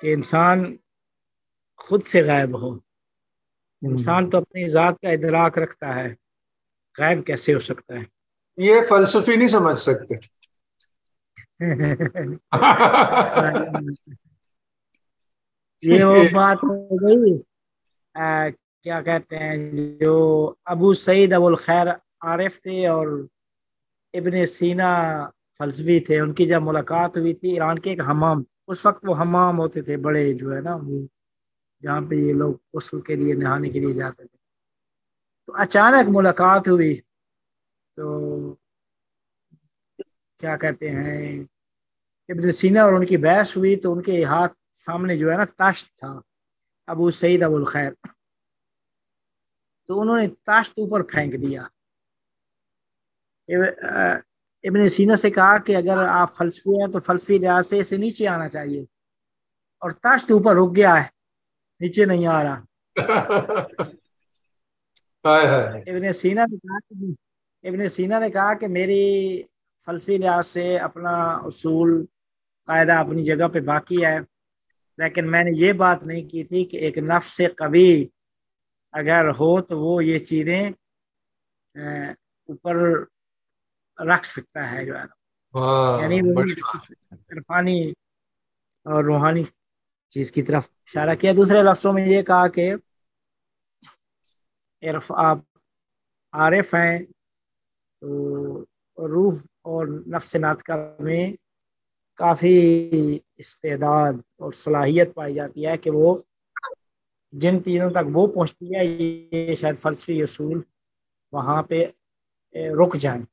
कि इंसान खुद से गायब हो हम्म। इंसान तो अपनी ज़ात का इदराक रखता है गायब कैसे हो सकता है ये फलसफी नहीं समझ सकते ये वो बात हो गई आ, क्या कहते हैं जो अबू सईद अबुल खैर आरिफ थे और इबन सीना फलसफी थे उनकी जब मुलाकात हुई थी ईरान के एक हमाम उस वक्त वो हमाम होते थे बड़े जो है ना जहाँ पे ये लोग गसल के लिए नहाने के लिए जाते थे तो अचानक मुलाकात हुई तो क्या कहते हैं इब्न सीना और उनकी बहस हुई तो उनके हाथ सामने जो है ना ताश था अबू सईद अबुल खैर तो उन्होंने ताश्त ऊपर फेंक दिया इबन सीना से कहा कि अगर आप फलसफे हैं तो फलसफी लिहाज से इसे नीचे आना चाहिए और तश्त तो ऊपर रुक गया है नीचे नहीं आ रहा इबन सीना ने कहा इबन सीना ने कहा कि मेरी फलसफी लिहाज से अपना असूल कायदा अपनी जगह पे बाकी है लेकिन मैंने ये बात नहीं की थी कि एक नफ्स कभी अगर हो तो वो ये चीज़ें ऊपर रख सकता है जो है यानी वो इरफानी और रूहानी चीज की तरफ इशारा किया दूसरे लफ्जों में ये कहा कि आप आरिफ हैं तो रूह और नफ्स नातका में काफ़ी इस्तेदाद और सलाहियत पाई जाती है कि वो जिन चीज़ों तक वो पहुंचती है ये शायद फलसफी असूल वहाँ पे रुक जाए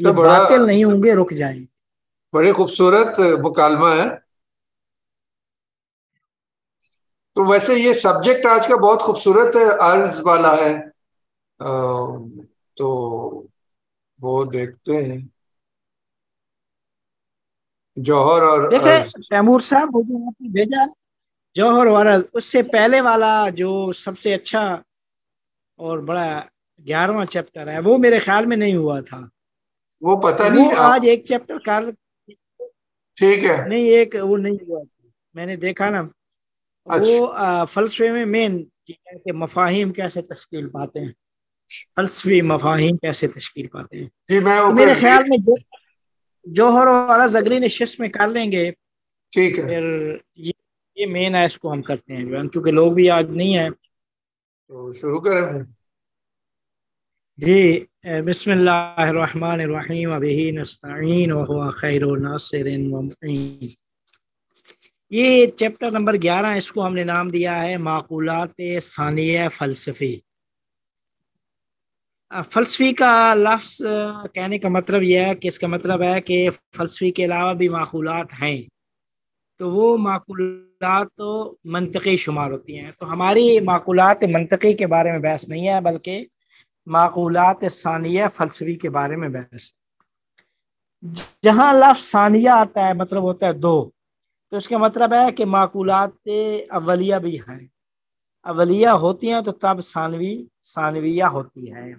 ये बातिल नहीं होंगे रुक जाएंगे बड़े खूबसूरत मुकालमा है तो वैसे ये सब्जेक्ट आज का बहुत खूबसूरत अर्ज वाला है तो वो देखते हैं जौहर और देखे तैमूर साहब वो जो आपने भेजा जौहर और अर्ज उससे पहले वाला जो सबसे अच्छा और बड़ा ग्यारहवा चैप्टर है वो मेरे ख्याल में नहीं हुआ था वो पता नहीं वो आज एक चैप्टर कर ठीक है नहीं एक वो नहीं हुआ मैंने देखा ना अच्छा। वो फलसफे में मेन कि मफाहिम कैसे तश्कील पाते हैं फलसफी मफाहिम कैसे तश्कील पाते हैं जी मैं तो मेरे ख्याल में जो जोहर और जगरी नशस्त में कर लेंगे ठीक है फिर ये ये मेन है इसको हम करते हैं चूंकि लोग भी आज नहीं है तो शुरू करें जी बिसमीम अभी ये चैप्टर नंबर ग्यारह इसको हमने नाम दिया है माकूलत सानिया फ़लसफ़ी फ़लसफ़ी का लफ्स कहने का मतलब यह है कि इसका मतलब है कि फ़लसफ़ी के अलावा भी माकूलत हैं तो वो माकूलत तो मनतकी शुमार होती हैं तो हमारी माकूलत मनतकी के बारे में बहस नहीं है बल्कि माकूलत सानिया फलसफी के बारे में बहस जहाँ लफ्ज सानिया आता है मतलब होता है दो तो इसका मतलब है कि माकूलत अवलिया भी हैं अवलिया होती हैं तो तब सानवी सानविया होती है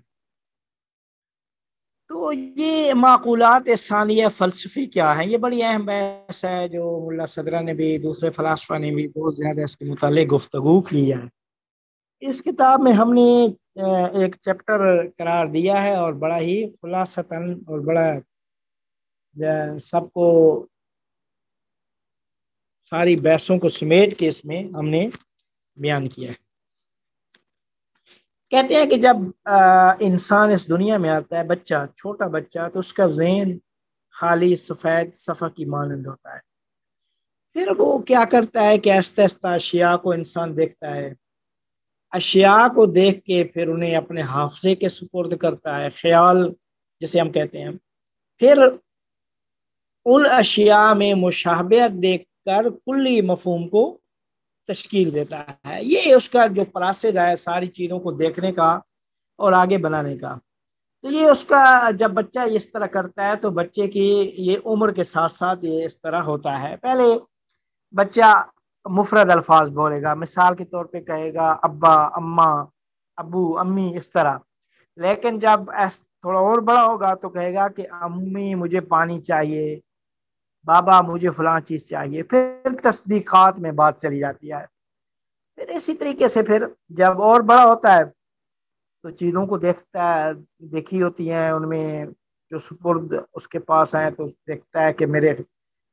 तो ये माकूलत सानिया फ़लसफ़ी क्या है ये बड़ी अहम बहस है जो मुला सदरा ने भी दूसरे फलासफा ने भी बहुत ज़्यादा इसके मुतल गुफ्तु की है इस किताब में हमने एक चैप्टर करार दिया है और बड़ा ही खुलासतन और बड़ा सबको सारी बहसों को समेट के इसमें हमने बयान किया है कहते हैं कि जब इंसान इस दुनिया में आता है बच्चा छोटा बच्चा तो उसका जहन खाली सफ़ेद सफ़ा की मानंद होता है फिर वो क्या करता है कि आस्ता आस्ता अशिया को इंसान देखता है अशिया को देख के फिर उन्हें अपने हाफसे के सुपुर्द करता है ख्याल जिसे हम कहते हैं फिर उन अशिया में मुशाहबत देख कर कुल्ली मफहम को तश्कील देता है ये उसका जो प्रोसेस है सारी चीज़ों को देखने का और आगे बनाने का तो ये उसका जब बच्चा इस तरह करता है तो बच्चे की ये उम्र के साथ साथ ये इस तरह होता है पहले बच्चा मुफरद अल्फाज बोलेगा मिसाल के तौर पे कहेगा अब्बा अम्मा अबू अम्मी इस तरह लेकिन जब थोड़ा और बड़ा होगा तो कहेगा कि अम्मी मुझे पानी चाहिए बाबा मुझे फलां चीज़ चाहिए फिर तस्दीक में बात चली जाती है फिर इसी तरीके से फिर जब और बड़ा होता है तो चीज़ों को देखता है देखी होती हैं उनमें जो सुपुर्द उसके पास आए तो देखता है कि मेरे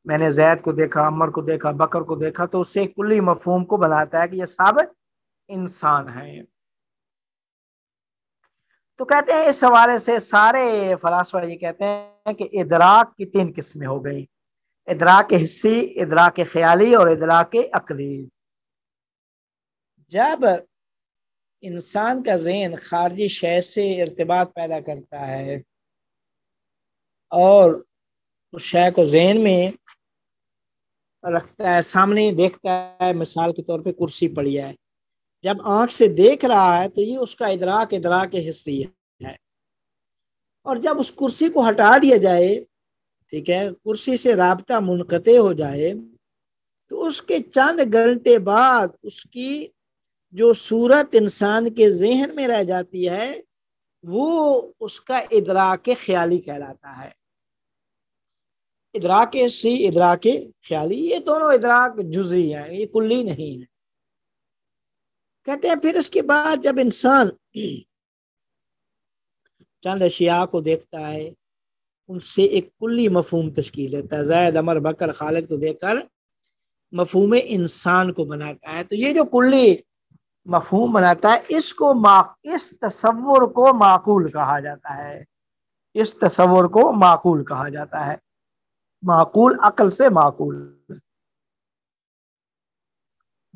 मैंने जैद को देखा अमर को देखा बकर को देखा तो उससे कुल्ली मफहूम को बनाता है कि ये सब इंसान हैं तो कहते हैं इस हवाले से सारे फलासफा ये कहते हैं कि इदराक की तीन किस्में हो गई इदराक हिस्सी इदराक ख्याली और इदराक अकली जब इंसान का जहन खारजी शह से इरतबात पैदा करता है और उस शह को जहन में रखता है सामने देखता है मिसाल के तौर पे कुर्सी पड़ी है जब आंख से देख रहा है तो ये उसका इदराक इदराक हिस्सी है और जब उस कुर्सी को हटा दिया जाए ठीक है कुर्सी से रबता मुनकते हो जाए तो उसके चंद घंटे बाद उसकी जो सूरत इंसान के जहन में रह जाती है वो उसका इदराक ख्याली कहलाता है इदराक सी इदराक ख्याली ये दोनों इदराक जुजी हैं ये कुल्ली नहीं है कहते हैं फिर इसके बाद जब इंसान चंद अशिया को देखता है उनसे एक कुल्ली मफहम तश्ील देता है जैद अमर बकर खालिद को देखकर मफहम इंसान को बनाता है तो ये जो कुल्ली मफहम बनाता है इसको इस तस्वुर को माकूल कहा जाता है इस तस्वुर को माकूल कहा जाता है माकूल अकल से माकूल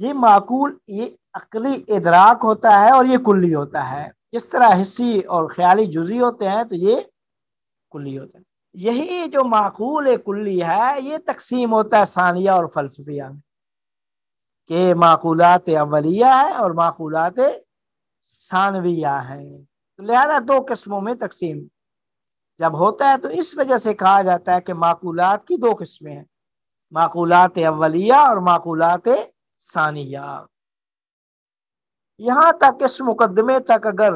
ये माकूल ये अकली इदराक होता है और ये कुल्ली होता है जिस तरह हिस्सी और ख्याली जुजी होते हैं तो ये कुल्ली होता है यही जो माकूल कुल्ली है ये तकसीम होता है सानिया और फलसफिया में के माकूलात अवलिया है और माकूलात सानविया है तो लिहाजा दो किस्मों में तकसीम जब होता है तो इस वजह से कहा जाता है कि माकूलात की दो किस्में हैं माकूलात अवलिया और माकूलात सानिया यहां तक इस मुकदमे तक अगर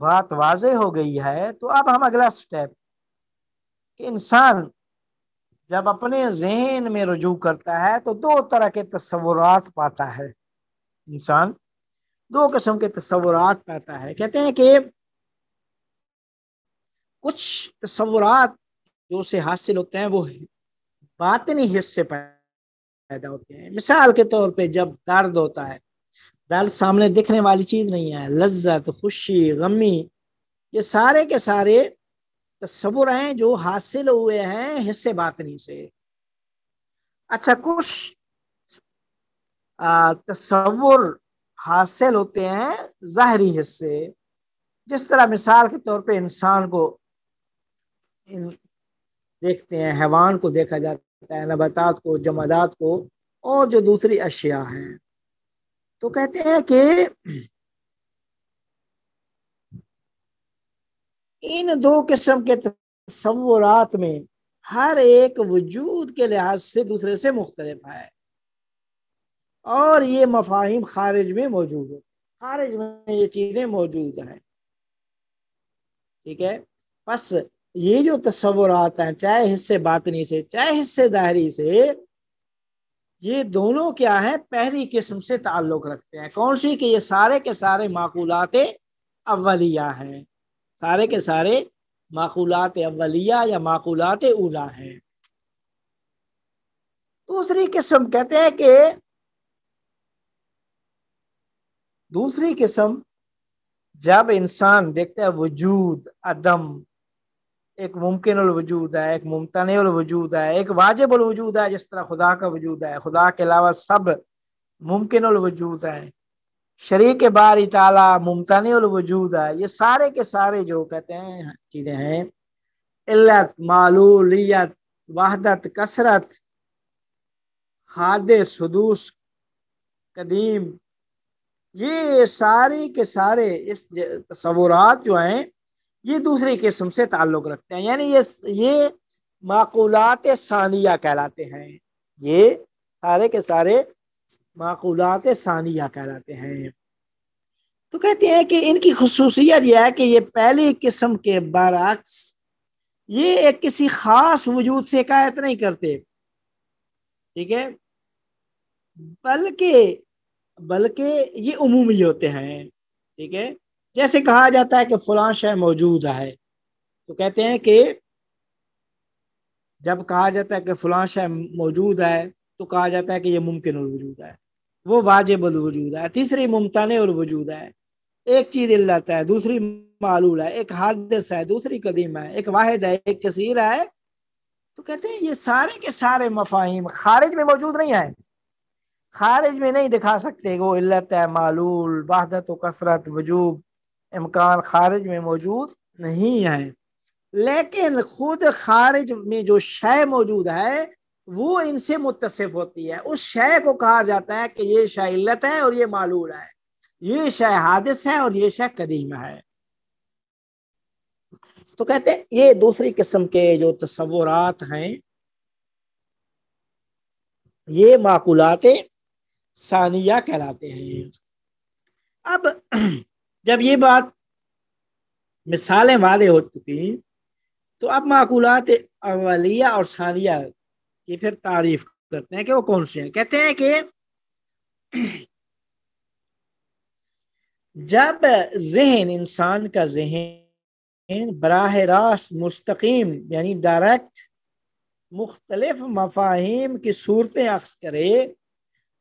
बात वाजे हो गई है तो अब हम अगला स्टेप कि इंसान जब अपने जहन में रजू करता है तो दो तरह के तस्वुरात पाता है इंसान दो किस्म के तस्वुरात पाता है कहते हैं कि कुछ तस्वुरात जो उसे हासिल होते हैं वो बातनी हिस्से पैदा होते हैं मिसाल के तौर पे जब दर्द होता है दर्द सामने दिखने वाली चीज़ नहीं है लज्जत खुशी गमी ये सारे के सारे तस्वुर हैं जो हासिल हुए हैं हिस्से बातनी से अच्छा कुछ तस्वुर हासिल होते हैं ज़ाहरी हिस्से जिस तरह मिसाल के तौर पे इंसान को इन देखते हैं हैवान को देखा जाता है नबातात को जमादात को और जो दूसरी अशिया हैं तो कहते हैं कि इन दो किस्म के तस्वुरात में हर एक वजूद के लिहाज से दूसरे से मुख्तलिफ है और ये मफाहिम खारिज में मौजूद है खारिज में ये चीज़ें मौजूद हैं ठीक है बस ये जो तस्वुर आता है चाहे हिस्से बातनी से चाहे हिस्से दायरी से ये दोनों क्या है पहली किस्म से ताल्लुक रखते हैं कौन सी कि ये सारे के सारे माकूलात अवलिया है सारे के सारे माकूलात अवलिया या माकूलात उला है दूसरी किस्म कहते हैं कि दूसरी किस्म जब इंसान देखता है वजूद अदम एक मुमकिन वजूद है एक मुमतन वजूद है एक वाजिब वजूद है जिस तरह खुदा का वजूद है खुदा के अलावा सब मुमकिन वजूद है शरीक बारी ताला मुमतन वजूद है ये सारे के सारे जो कहते हैं हाँ, चीज़ें हैं इल्लत मालूलियत वहदत कसरत हाद सदूस कदीम ये सारे के सारे इस तस्वुरात जो हैं ये दूसरी किस्म से ताल्लुक रखते हैं यानी ये ये माकूलात सानिया कहलाते हैं ये सारे के सारे माकूलात सानिया कहलाते हैं तो कहते हैं कि इनकी खसूसियत यह है कि ये पहली किस्म के बरक्स ये एक किसी खास वजूद से शिकायत नहीं करते ठीक है बल्कि बल्कि ये उमूमी होते हैं ठीक है जैसे कहा जाता है कि फलां शह मौजूद है तो कहते हैं कि जब कहा जाता है कि फलां शह मौजूद है तो कहा जाता है कि यह मुमकिन वजूद है वो वाजिब वजूद है तीसरी मुमतान वजूद है एक चीज इल्लत है दूसरी मालूल है एक हादस है दूसरी कदीम है एक वाहिद है एक कसीर है तो कहते हैं ये सारे के सारे मफाहिम खारिज में मौजूद नहीं है खारिज में नहीं दिखा सकते वो इल्लत है मालूल वहदत कसरत वजूब इम्कान खारिज में मौजूद नहीं है लेकिन खुद खारिज में जो शय मौजूद है वो इनसे मुतसिफ होती है उस शय को कहा जाता है कि ये शय इल्लत है और ये मालूल है ये शय हादिस है और ये शय कदीम है तो कहते हैं ये दूसरी किस्म के जो तस्वुरात हैं ये माकूलात सानिया कहलाते हैं अब जब ये बात मिसालें वादे हो चुकी तो अब माकूलात अवलिया और सानिया की फिर तारीफ करते हैं कि वो कौन से हैं कहते हैं कि जब जहन इंसान का जहन बराह रास्त मुस्तकीम यानी डायरेक्ट मुख्तलिफ मफाहिम की सूरतें अक्स करे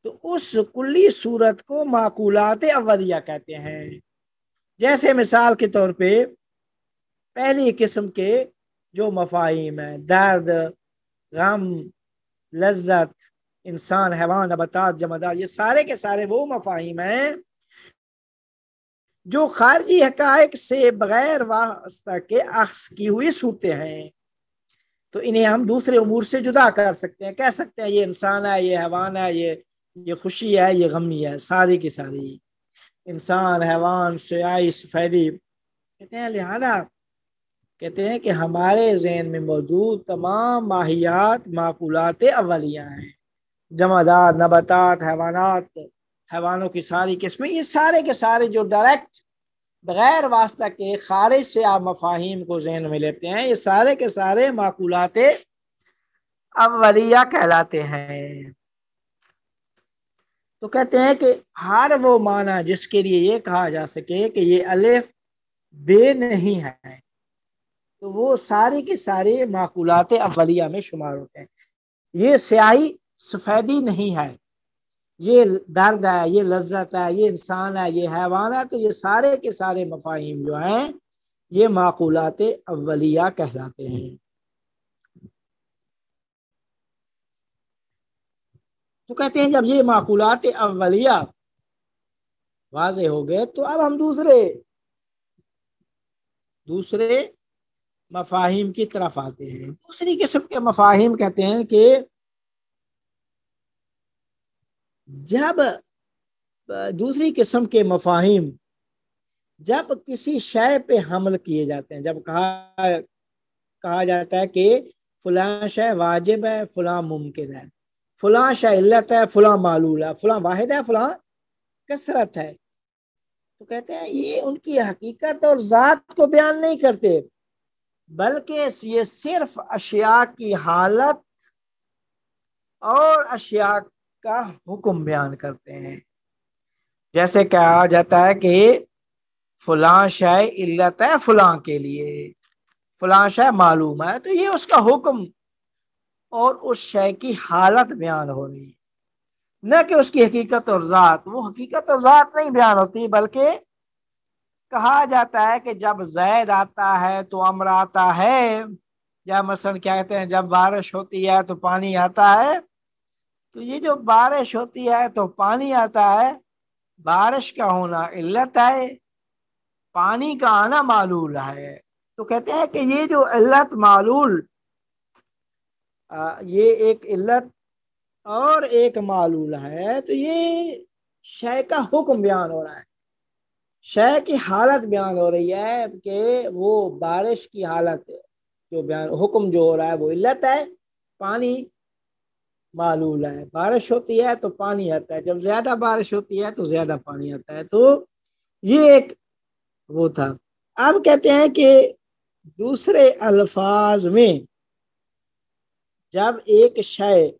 तो उस कुल्ली सूरत को माकूलात अवलिया कहते हैं जैसे मिसाल के तौर पे पहली किस्म के जो मफाहिम हैं दर्द गम लज्जत इंसान हैवान नबतात जमादात ये सारे के सारे वो मफाहिम हैं जो खारजी हकायक से बगैर वास्ता के अक्स की हुई सूते हैं तो इन्हें हम दूसरे उमूर से जुदा कर सकते हैं कह सकते हैं ये इंसान है ये हैवान है ये ये खुशी है ये गमी है सारी की सारी इंसान हैवान सियाई सफेदी कहते हैं लिहाजा कहते हैं कि हमारे जहन में मौजूद तमाम माहियात माकूलत अवलिया हैं जमादात नबातात हैवानात हैवानों की सारी किस्में ये सारे के सारे जो डायरेक्ट बग़ैर वास्ता के खारिज से आप मफाहिम को जहन में लेते हैं ये सारे के सारे माकूलत अवलिया कहलाते हैं तो कहते हैं कि हर वो माना जिसके लिए ये कहा जा सके कि ये अलिफ बे नहीं है तो वो सारे के सारे माकूलात अवलिया में शुमार होते हैं ये स्याही सफ़ेदी नहीं है ये दर्द है ये लज्जत है ये इंसान है ये हैवान है तो ये सारे के सारे मफाहिम जो हैं ये माकूलात अवलिया कहलाते हैं तो कहते हैं जब ये माकूलात अवलिया वाज हो गए तो अब हम दूसरे दूसरे मफाहिम की तरफ आते हैं दूसरी किस्म के मफाहिम कहते हैं कि जब दूसरी किस्म के मफाहिम जब किसी शय पे हमल किए जाते हैं जब कहा कहा जाता है कि फलां शय वाजिब है फलां मुमकिन है फुला शहलत है फुला मालूल है फुला वाहिद है फुला कसरत है तो कहते हैं ये उनकी हकीकत और ज़ात को बयान नहीं करते बल्कि ये सिर्फ अशिया की हालत और अशिया का हुक्म बयान करते हैं जैसे कहा जाता है कि फुला शाह इल्लत है फुला के लिए फुला शाह मालूम है तो ये उसका हुक्म और उस शय की हालत बयान हो रही है न कि उसकी हकीकत और ज़ात वो हकीकत और ज़ात नहीं बयान होती बल्कि कहा जाता है कि जब जैद आता है तो अम्र आता है या मसलन क्या कहते हैं जब बारिश होती है तो पानी आता है तो ये जो बारिश होती है तो पानी आता है बारिश का होना इल्लत है पानी का आना मालूल है तो कहते हैं कि ये जो इल्लत मालूल ये एक इल्लत और एक मालूल है तो ये शय का हुक्म बयान हो रहा है शय की हालत बयान हो रही है कि वो बारिश की हालत जो बयान हुक्म जो हो रहा है वो इल्लत है पानी मालूल है बारिश होती है तो पानी आता है जब ज्यादा बारिश होती है तो ज्यादा पानी आता है तो ये एक वो था अब कहते हैं कि दूसरे अल्फाज में जब एक शय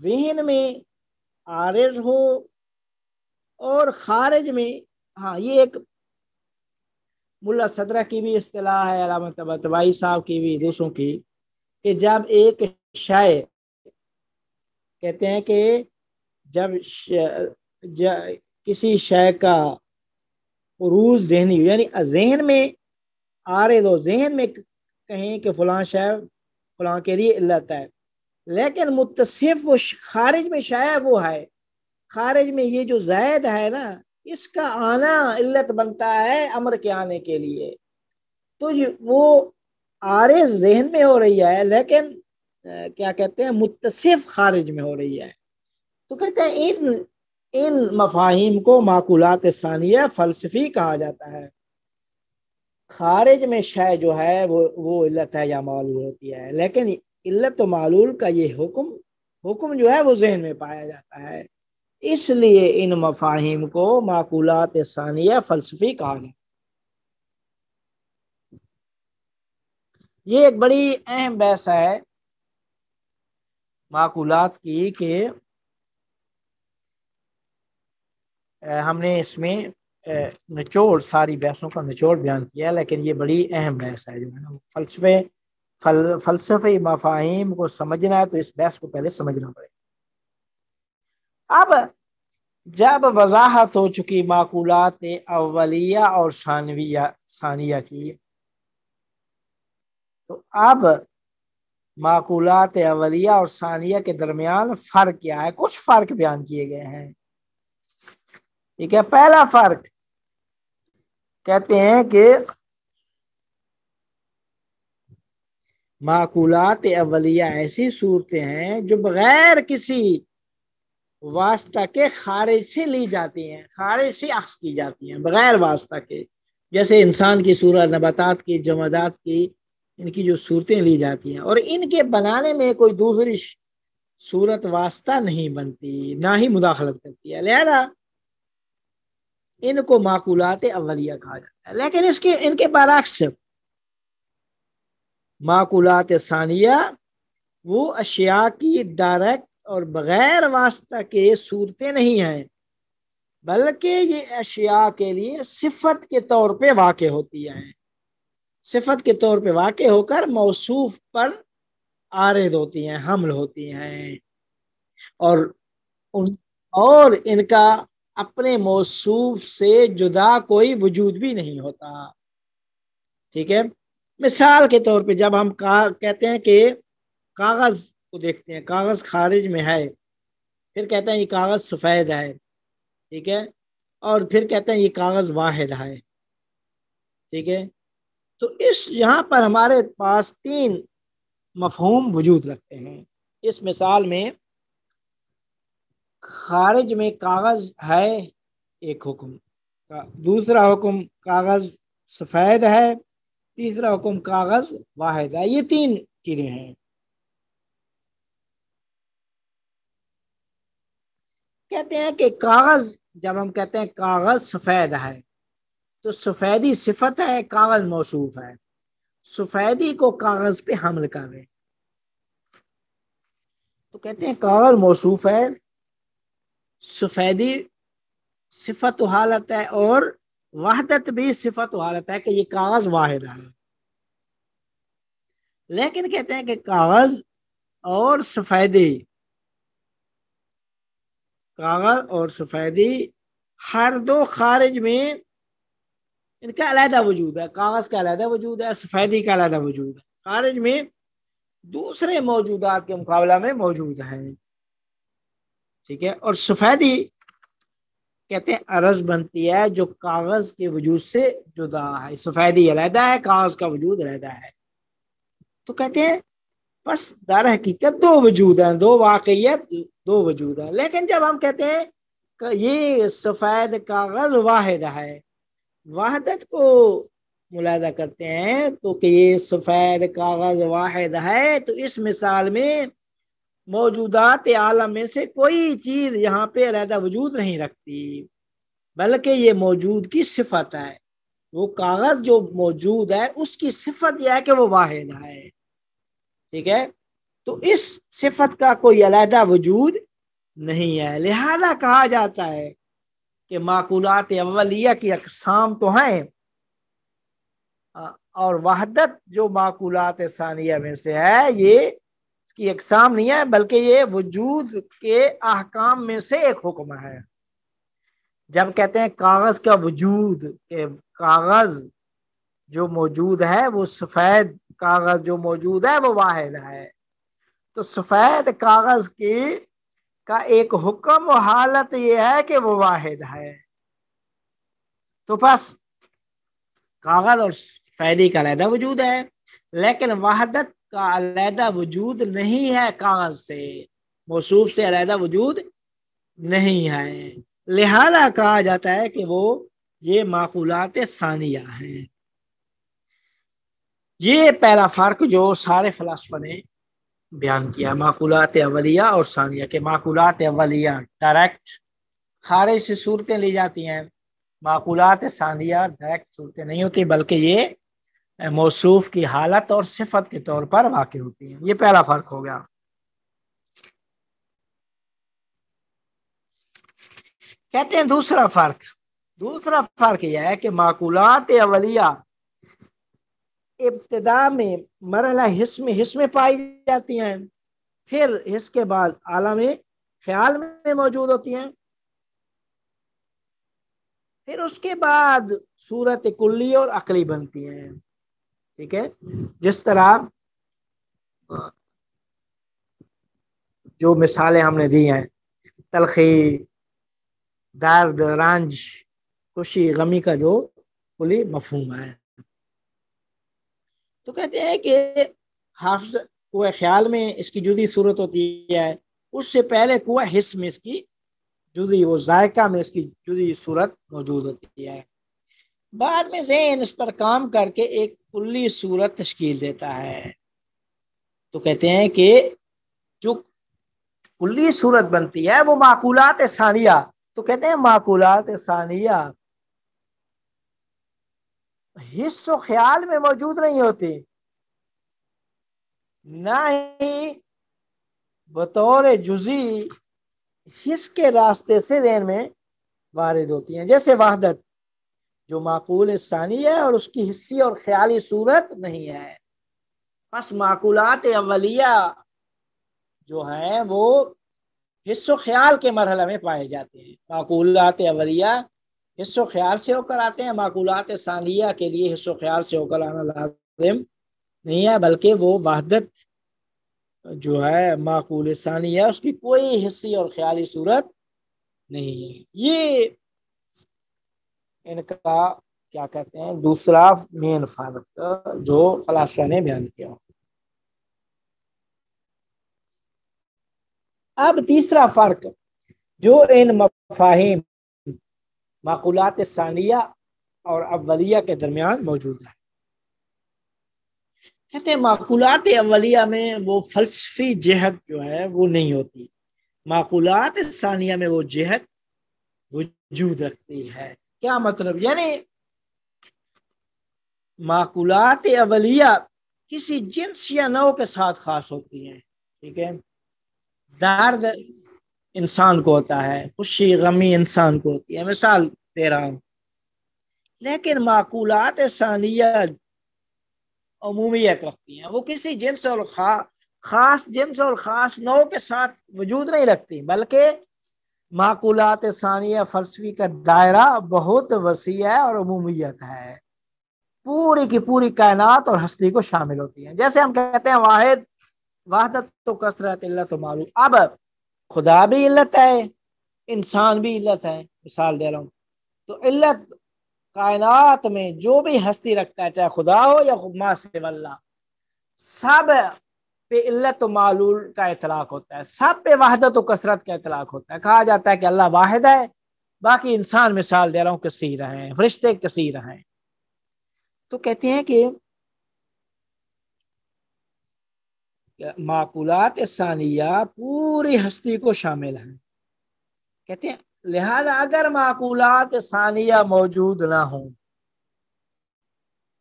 जहन में आरज हो और खारिज में हाँ ये एक मुल्ला सदरा की भी असलाह है अलामत तबाई साहब की भी दूसरों की कि जब एक शय कहते हैं कि जब किसी शय का रूज जहनी यानी जहन में आ रहे दो जहन में कहें कि फलां शय फलां के लिए इल्लत है लेकिन मुतसिफ वो खारिज में शायद वो है खारिज में ये जो जायद है ना इसका आना इल्लत बनता है अमर के आने के लिए तो वो आरे जहन में हो रही है लेकिन आ, क्या कहते हैं मुतसिफ खारिज में हो रही है तो कहते हैं इन इन मफाहिम को माकूलात सानिया फलसफी कहा जाता है खारिज में शय जो है वो वो इल्लत है या मालूल होती है लेकिन इल्लत तो मालूल का ये हुक्म हुक्म जो है वो जहन में पाया जाता है इसलिए इन मफाहिम को माकूलात सानिया फलसफी कहा गया ये एक बड़ी अहम बहस है माकूलात की के हमने इसमें निचोड़ सारी बहसों का निचोड़ बयान किया लेकिन ये बड़ी अहम बहस है जो है ना फलसफे फल फलसफे मफाहिम को समझना है तो इस बहस को पहले समझना पड़ेगा अब जब वजाहत हो चुकी माकूलात अवलिया और सानविया सानिया की तो अब माकूलात अवलिया और सानिया के दरमियान फ़र्क क्या है कुछ फ़र्क बयान किए गए हैं ठीक है पहला फ़र्क कहते हैं कि माकूलात अवलिया ऐसी सूरतें हैं जो बगैर किसी वास्ता के खारिज से ली जाती हैं खारिज से अक्स की जाती हैं बगैर वास्ता के जैसे इंसान की सूरत नबातात की जमादात की इनकी जो सूरतें ली जाती हैं और इनके बनाने में कोई दूसरी सूरत वास्ता नहीं बनती ना ही मुदाखलत करती है लिहाजा इनको माकूलात अवलिया कहा जाता है लेकिन इसके इनके बरक्स माकूलात सानिया वो अशिया की डायरेक्ट और बगैर वास्ता के सूरतें नहीं हैं बल्कि ये अशिया के लिए सिफत के तौर पे वाक़ होती हैं सिफत के तौर पे वाक़ होकर मौसूफ पर आरद होती हैं हमल होती हैं और उन और इनका अपने मौसू से जुदा कोई वजूद भी नहीं होता ठीक है मिसाल के तौर पे जब हम का कहते हैं कि कागज़ को देखते हैं कागज़ खारिज में है फिर कहते हैं ये कागज़ सफ़ेद है ठीक है और फिर कहते हैं ये कागज़ वाहिद है ठीक है तो इस यहाँ पर हमारे पास तीन मफहूम वजूद रखते हैं इस मिसाल में खारिज में कागज़ है एक हुक्म का दूसरा हुक्म कागज़ सफ़ेद है तीसरा हुक्म कागज़ वाहिद है ये तीन चीज़ें हैं कहते हैं कि कागज़ जब हम कहते हैं कागज़ सफ़ेद है तो सफ़ेदी सिफत है कागज़ मौसूफ है सफ़ेदी को कागज़ पे हमल कर रहे हैं तो कहते हैं कागज़ मौसूफ है सफेदी सिफत हालत है और वहदत भी सिफत हालत है कि ये कागज वाहिद है लेकिन कहते हैं कि कागज और सफेदी कागज और सफेदी हर दो खारिज में इनका अलहदा वजूद है कागज का अलहदा वजूद है सफेदी का अलहदा वजूद है खारिज में दूसरे मौजूदात के मुकाबला में मौजूद है ठीक है और सफ़ेदी कहते हैं अरज बनती है जो कागज के वजूद से जुदा है सफ़ेदी अलहदा है कागज का वजूद अलहदा है तो कहते हैं बस दर हकीकत दो वजूद हैं दो वाकईत दो वजूद हैं लेकिन जब हम कहते हैं ये सफ़ेद कागज वाहिद है वाहदत को मुलादा करते हैं तो कि ये सफ़ेद कागज वाहिद है तो इस मिसाल में मौजूदात आलम में से कोई चीज़ यहाँ पे रहता वजूद नहीं रखती बल्कि ये मौजूद की सिफत है वो कागज़ जो मौजूद है उसकी सिफत यह है कि वो वाहिद है ठीक है तो इस सिफत का कोई अलहदा वजूद नहीं है लिहाजा कहा जाता है कि माकूलत अवलिया की अकसाम तो हैं और वहदत जो माकूलत सानिया में से है ये इसकी एग्जाम नहीं है बल्कि ये वजूद के अहकाम में से एक हुक्म है जब कहते हैं कागज का वजूद के कागज जो मौजूद है वो सफेद कागज जो मौजूद है वो वाहिद है तो सफेद कागज की का एक हुक्म हालत यह है कि वो वाहिद है तो बस कागज और सफेदी का लहदा वजूद है लेकिन वहादत का अलहदा वजूद नहीं है कागज से मौसूफ से अलहदा वजूद नहीं है लिहाजा कहा जाता है कि वो ये माकूलात सानिया है ये पहला फ़र्क जो सारे फलासफर ने बयान किया माकूलात अवलिया और सानिया के माकूलात अवलिया डायरेक्ट खारे से सूरतें ली जाती हैं माकूलात सानिया डायरेक्ट सूरतें नहीं होती बल्कि ये मौसूफ की हालत और सिफत के तौर पर वाक़ होती है ये पहला फ़र्क हो गया कहते हैं दूसरा फ़र्क दूसरा फ़र्क यह है कि माकूलत अवलिया इब्तदा में मरला हिस में हिस में पाई जाती हैं फिर इसके बाद आला में ख्याल में मौजूद होती हैं फिर उसके बाद सूरत कुल्ली और अकली बनती हैं ठीक है जिस तरह जो मिसालें हमने दी हैं तलखी दर्द रंज खुशी गमी का जो खुली मफहूम है तो कहते हैं कि हाफ कुए ख्याल में इसकी जुदी सूरत होती है उससे पहले कुआ हिस्स में इसकी जुदी वो जायका में इसकी जुदी सूरत मौजूद होती है बाद में जैन इस पर काम करके एक कुल्ली सूरत तश्कील देता है तो कहते हैं कि जो कुल्ली सूरत बनती है वो माकूलात सानिया तो कहते हैं माकूलात सानिया हिस्सो ख्याल में मौजूद नहीं होते ना ही बतौर जुजी हिस्स के रास्ते से देन में वारिद होती हैं जैसे वाहदत जो माकूल सानी है और उसकी हिस्सी और ख्याली सूरत नहीं है बस माकूलात अवलिया जो है वो हिस्सो ख्याल के मरहल में पाए जाते हैं माकूलात अवलिया हिस्सो ख्याल से होकर आते हैं माकूलात सानिया के लिए हिस्सो ख्याल से होकर आना लाजिम नहीं है बल्कि वो वहदत जो है माकूल सानिया उसकी कोई हिस्सी और ख्याली सूरत नहीं है ये इनका क्या कहते हैं दूसरा मेन फर्क जो फलासफा ने बयान किया अब तीसरा फर्क जो इन मफाहिम माकूलत सानिया और अवलिया के दरमियान मौजूद है कहते हैं माकूलात अवलिया में वो फलसफी जहत जो है वो नहीं होती माकूलात सानिया में वो जहत वजूद रखती है क्या मतलब यानी माकुलात अवलिया किसी जिन्स या नौ के साथ खास होती हैं ठीक है दर्द इंसान को होता है खुशी गमी इंसान को होती है मिसाल दे रहा हूं लेकिन माकूलात सानिया अमूमियत रखती हैं वो किसी जिन्स और खा, खास जिन्स और खास नौ के साथ वजूद नहीं रखती बल्कि माकूलात सानिया फलसफी का दायरा बहुत वसी है और अमूमियत है पूरी की पूरी कायनात और हस्ती को शामिल होती है जैसे हम कहते हैं वाहिद वाहदत तो कसरत इल्लत मालूम अब खुदा भी इल्लत है इंसान भी इल्लत है मिसाल दे रहा हूँ तो इल्लत कायनात में जो भी हस्ती रखता है चाहे खुदा हो या माँ से सब पे इल्लत मालूल का इतलाक होता है सब पे वाहदत व कसरत का इतलाक होता है कहा जाता है कि अल्लाह वाहिद है बाकी इंसान मिसाल दे रहा हूँ कसीर हैं फरिश्ते कसीर हैं तो कहते हैं कि माकूलात सानिया पूरी हस्ती को शामिल है कहते हैं लिहाजा अगर माकूलात सानिया मौजूद ना हो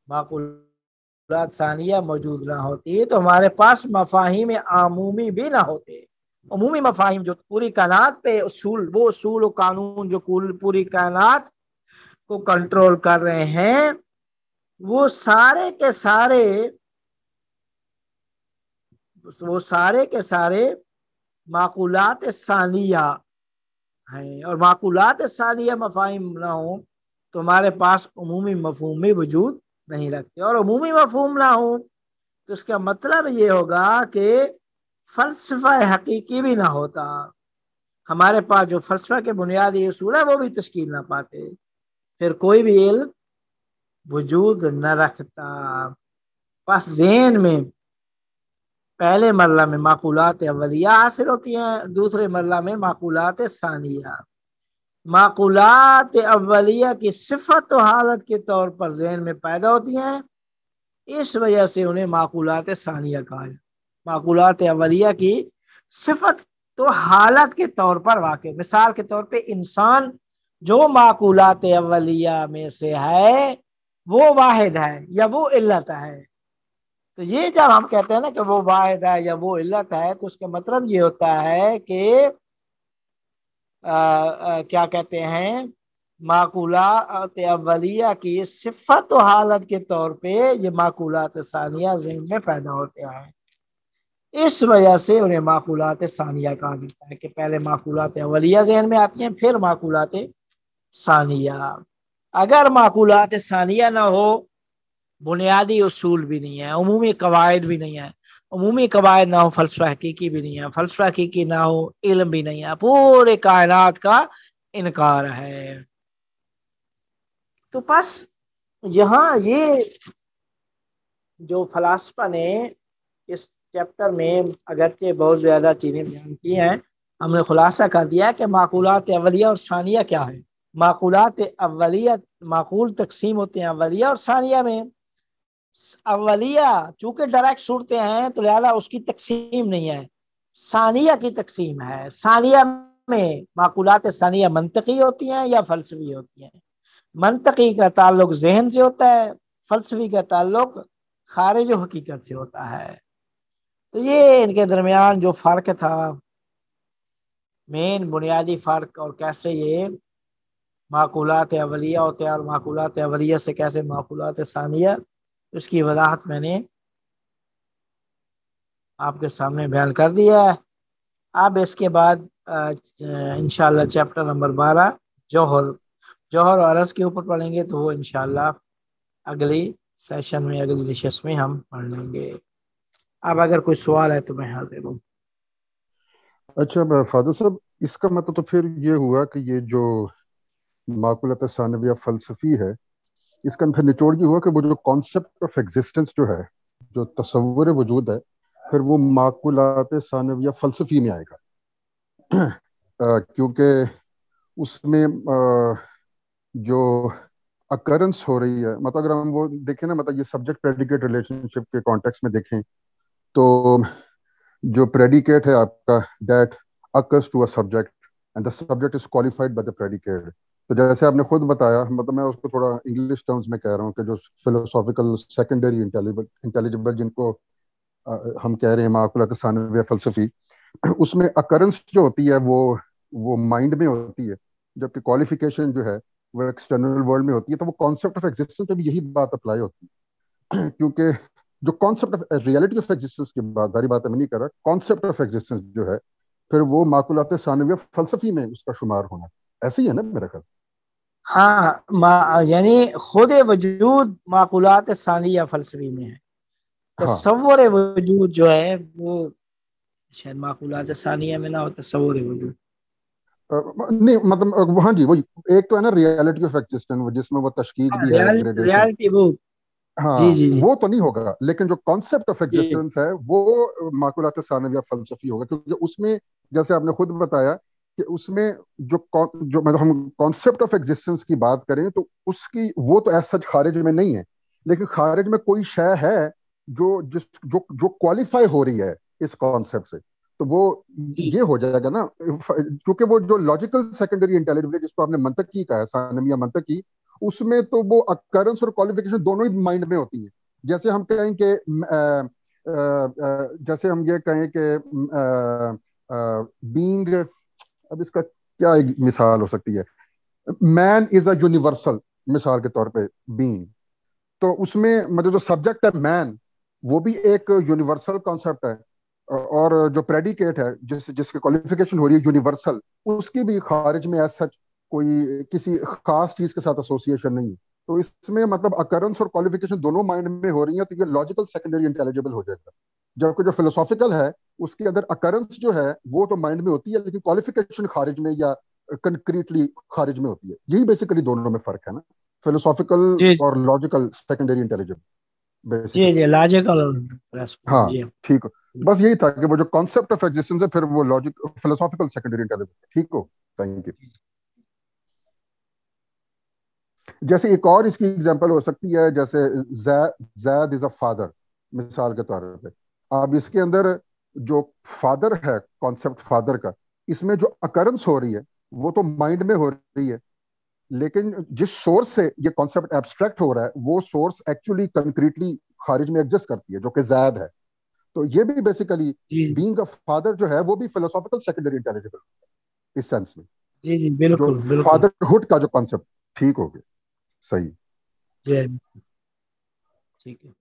माकूल अफराद सानिया मौजूद ना होती तो हमारे पास मफाहिम आमूमी भी ना होते अमूमी मफाहिम जो पूरी कायनात पे असूल वो असूल और कानून जो पूरी कायनात को कंट्रोल कर रहे हैं वो सारे के सारे वो सारे के सारे माकूलात सानिया हैं और माकूलात सानिया मफाहिम ना हो तो हमारे पास अमूमी मफहमी वजूद नहीं रखते और अमूमी मफहूम ना हो तो उसका मतलब ये होगा कि फलसफा हकीकी भी ना होता हमारे पास जो फलसफा के बुनियादी असूल है वो भी तश्कील ना पाते फिर कोई भी इल्म वजूद न रखता बस जेन में पहले मरला में माकूलात अवलिया हासिल होती हैं दूसरे मरला में माकूलत सानिया माकूलत अवलिया की सिफत तो हालत के तौर पर जहन में पैदा होती हैं इस वजह से उन्हें माकूलात सानिया कहा जाता माकूलात अवलिया की सिफत तो हालत के तौर पर वाक़ मिसाल के तौर पे इंसान जो माकूलत अवलिया में से है वो वाहिद है या वो इल्लत है तो ये जब हम कहते हैं ना कि वो वाहिद है या वो इल्लत है तो उसका मतलब ये होता है कि क्या कहते हैं माकूलात अवलिया की सिफत हालत के तौर पे ये माकूलात सानिया जहन में पैदा होते हैं इस वजह से उन्हें माकूलात सानिया कहा जाता है कि पहले माकूलात अवलिया जहन में आती हैं फिर माकूलात सानिया अगर माकूलात सानिया ना हो बुनियादी असूल भी नहीं है अमूमी कवायद भी नहीं है अमूमी कवायद ना हो फलसफा हकीकी भी नहीं है फलसफा हकीकी ना हो इलम भी नहीं है पूरे कायनात का इनकार है तो बस यहाँ ये जो फलासफा ने इस चैप्टर में अगरचे बहुत ज़्यादा चीज़ें बयान की हैं हमने खुलासा कर दिया कि माकूलत अवलिया और सानिया क्या है माकूलत अवलिया माकूल तकसीम होते हैं अवलिया और सानिया में अवलिया चूंकि डायरेक्ट सूरते हैं तो लिहाजा उसकी तकसीम नहीं है सानिया की तकसीम है सानिया में माकूलात सानिया मनतकी होती हैं या फलसफी होती हैं मनतकी का ताल्लुक जहन से होता है फलसफी का ताल्लुक खारिज हकीकत से होता है तो ये इनके दरमियान जो फ़र्क था मेन बुनियादी फ़र्क और कैसे ये माकूलात अवलिया होते हैं और माकूलात अवलिया से कैसे माकूलात सानिया उसकी वजाहत मैंने आपके सामने बयान कर दिया है अब इसके बाद इनशाला चैप्टर नंबर बारह जौहर जौहर और अरस के ऊपर पढ़ेंगे तो वो इनशाला अगली सेशन में अगली डिशेस में हम पढ़ लेंगे अब अगर कोई सवाल है तो मैं हाजिर हूँ अच्छा फादर साहब इसका मतलब तो फिर ये हुआ कि ये जो माकुलत सानविया फलसफी है इसके अंदर निचोड़ हुआ कि वो जो कॉन्सेप्ट ऑफ एग्जिस्टेंस जो है जो तस्वुर वजूद है फिर वो माकूलात सानव या फलसफी में आएगा क्योंकि उसमें जो अकरेंस हो रही है मतलब अगर हम वो देखें ना मतलब ये सब्जेक्ट प्रेडिकेट रिलेशनशिप के कॉन्टेक्स्ट में देखें तो जो प्रेडिकेट है आपका that occurs to a subject and the subject is qualified by the predicate तो जैसे आपने खुद बताया मतलब मैं उसको थोड़ा इंग्लिश टर्म्स में कह रहा हूँ कि जो फिलोसॉफिकल सेकेंडरी इंटेलिजिबल जिनको आ, हम कह रहे हैं माकुलत फलसफी उसमें अकरेंस जो होती है वो वो माइंड में होती है जबकि क्वालिफिकेशन जो है वो एक्सटर्नल वर्ल्ड में होती है तो वो कॉन्सेप्ट ऑफ एग्जिस्टेंस पे भी यही बात अप्लाई होती है क्योंकि जो concept of reality of existence की बात सारी बात मैं नहीं कर रहा कॉन्सेप्ट ऑफ एग्जिस्टेंस जो है फिर वो माकुलत सानविया फलसफी में उसका शुमार होना ऐसे ही है ना मेरा ख्याल हाँ यानी खुद वजूद माकूलत सानिया फलसफी में है तस्वर हाँ। वजूद जो है वो शायद माकूलत सानिया में ना हो तस्वर वजूद नहीं मतलब हाँ जी वही एक तो है ना रियलिटी ऑफ एग्जिस्टेंस जिसमें वो तश्कीक हाँ, भी है रियलिटी वो हाँ जी जी जी। वो तो नहीं होगा लेकिन जो कॉन्सेप्ट ऑफ एग्जिस्टेंस है वो माकूलत सानविया फलसफी होगा क्योंकि उसमें जैसे आपने खुद बताया कि उसमें जो जो मतलब हम कॉन्सेप्ट ऑफ एग्जिस्टेंस की बात करें तो उसकी वो तो एज सच खारिज में नहीं है लेकिन खारिज में कोई शय है जो जिस जो जो क्वालिफाई हो रही है इस कॉन्सेप्ट से तो वो ये हो जाएगा ना क्योंकि वो जो लॉजिकल सेकेंडरी है जिसको आपने मंतक की कहा सानमिया मंतक की उसमें तो वो अकरेंस और क्वालिफिकेशन दोनों ही माइंड में होती है जैसे हम कहें कि जैसे हम ये कहें कि बींग अब इसका क्या एक मिसाल हो सकती है मैन इज अ यूनिवर्सल मिसाल के तौर पे बीइंग तो उसमें मतलब जो सब्जेक्ट है मैन वो भी एक यूनिवर्सल कॉन्सेप्ट है और जो प्रेडिकेट है जिस जिसके क्वालिफिकेशन हो रही है यूनिवर्सल उसकी भी खारिज में एज सच कोई किसी खास चीज के साथ एसोसिएशन नहीं है तो इसमें मतलब अकरेंस और क्वालिफिकेशन दोनों माइंड में हो रही है तो ये लॉजिकल सेकेंडरी इंटेलिजिबल हो जाएगा जबकि जो फिलोसॉफिकल है उसके अंदर अकरेंस जो है वो तो माइंड में होती है लेकिन क्वालिफिकेशन खारिज में या कंक्रीटली खारिज में होती है यही बेसिकली दोनों में फर्क है ना फिलोसॉफिकल और लॉजिकल सेकेंडरी इंटेलिजेंस लॉजिकल हाँ ठीक बस यही था कि वो जो कॉन्सेप्ट ऑफ एग्जिस्टेंस है फिर वो लॉजिक फिलोसॉफिकल सेकेंडरी इंटेलिजेंस ठीक हो थैंक यू जैसे एक और इसकी एग्जांपल हो सकती है जैसे जैद इज अ फादर मिसाल के तौर पे अब इसके अंदर जो फादर है कॉन्सेप्ट फादर का इसमें जो अकरेंस हो रही है वो तो माइंड में हो रही है लेकिन जिस सोर्स से ये कॉन्सेप्ट एब्स्ट्रैक्ट हो रहा है वो सोर्स एक्चुअली कंक्रीटली खारिज में एग्जिस्ट करती है जो कि जैद है तो ये भी बेसिकली बीइंग अ फादर जो है वो भी फिलोसॉफिकल सेकेंडरी इंटेलिजिबल इस सेंस में जी जी बिल्कुल फादरहुड का जो कॉन्सेप्ट ठीक हो गया सही जी ठीक है